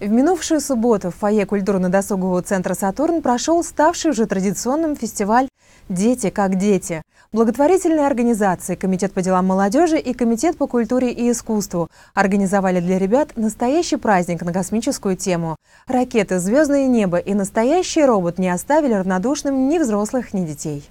В минувшую субботу в фойе культурно-досугового центра «Сатурн» прошел ставший уже традиционным фестиваль «Дети как дети». Благотворительные организации Комитет по делам молодежи и Комитет по культуре и искусству организовали для ребят настоящий праздник на космическую тему. Ракеты, звездное небо и настоящий робот не оставили равнодушным ни взрослых, ни детей.